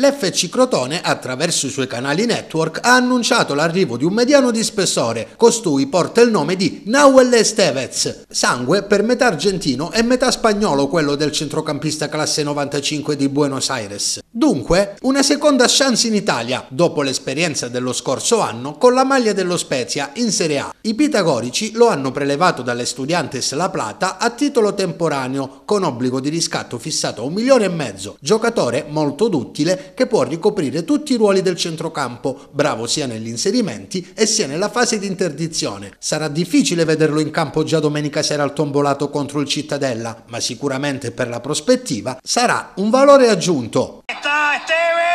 L'FC Crotone, attraverso i suoi canali network, ha annunciato l'arrivo di un mediano di spessore, costui porta il nome di Nahuel Estevez, sangue per metà argentino e metà spagnolo quello del centrocampista classe 95 di Buenos Aires. Dunque, una seconda chance in Italia, dopo l'esperienza dello scorso anno con la maglia dello Spezia in Serie A. I pitagorici lo hanno prelevato dalle Studiantes La Plata a titolo temporaneo, con obbligo di riscatto fissato a un milione e mezzo, giocatore molto duttile che può ricoprire tutti i ruoli del centrocampo, bravo sia negli inserimenti e sia nella fase di interdizione. Sarà difficile vederlo in campo già domenica sera al tombolato contro il Cittadella, ma sicuramente per la prospettiva sarà un valore aggiunto. Eh.